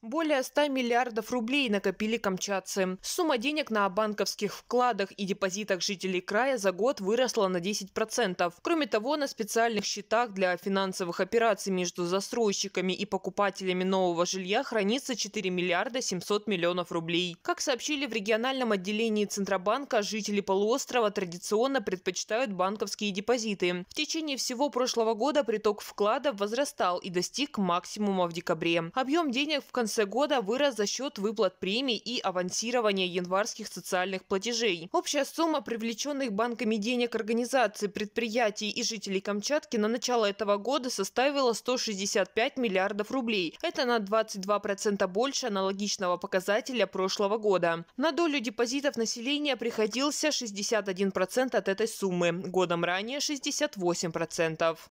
Более 100 миллиардов рублей накопили камчатцы. Сумма денег на банковских вкладах и депозитах жителей края за год выросла на 10%. Кроме того, на специальных счетах для финансовых операций между застройщиками и покупателями нового жилья хранится 4 миллиарда 700 миллионов рублей. Как сообщили в региональном отделении Центробанка, жители полуострова традиционно предпочитают банковские депозиты. В течение всего прошлого года приток вкладов возрастал и достиг максимума в декабре. Объем денег в конце конце года вырос за счет выплат премий и авансирования январских социальных платежей. Общая сумма привлеченных банками денег организаций, предприятий и жителей Камчатки на начало этого года составила 165 миллиардов рублей. Это на 22% больше аналогичного показателя прошлого года. На долю депозитов населения приходился 61% от этой суммы, годом ранее 68%.